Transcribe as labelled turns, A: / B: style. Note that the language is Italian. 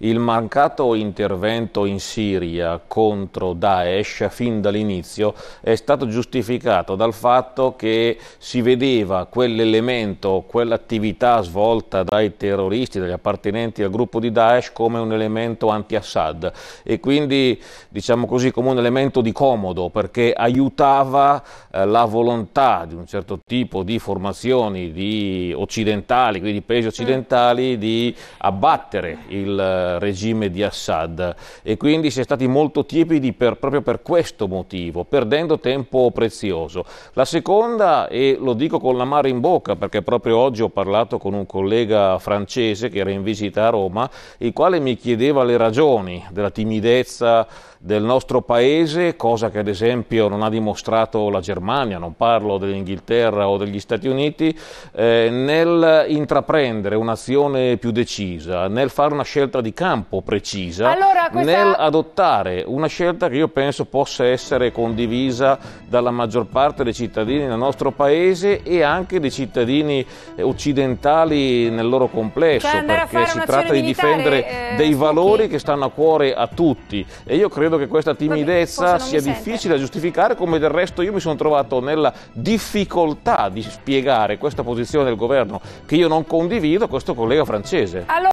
A: Il mancato intervento in Siria contro Daesh fin dall'inizio è stato giustificato dal fatto che si vedeva quell'elemento, quell'attività svolta dai terroristi, dagli appartenenti al gruppo di Daesh come un elemento anti-Assad e quindi diciamo così come un elemento di comodo perché aiutava eh, la volontà di un certo tipo di formazioni di occidentali, quindi di paesi mm. occidentali, di abbattere il regime di Assad e quindi si è stati molto tiepidi per, proprio per questo motivo, perdendo tempo prezioso. La seconda, e lo dico con la mare in bocca perché proprio oggi ho parlato con un collega francese che era in visita a Roma, il quale mi chiedeva le ragioni della timidezza del nostro paese, cosa che ad esempio non ha dimostrato la Germania, non parlo dell'Inghilterra o degli Stati Uniti, eh, nel intraprendere un'azione più decisa, nel fare una scelta di campo precisa allora questa... nell'adottare una scelta che io penso possa essere condivisa dalla maggior parte dei cittadini del nostro paese e anche dei cittadini eh, occidentali nel loro complesso, cioè perché si tratta di difendere eh, dei valori chi? che stanno a cuore a tutti e io credo che questa timidezza bene, sia difficile da giustificare come del resto io mi sono trovato nella difficoltà di spiegare questa posizione del governo che io non condivido questo collega francese.
B: Allora...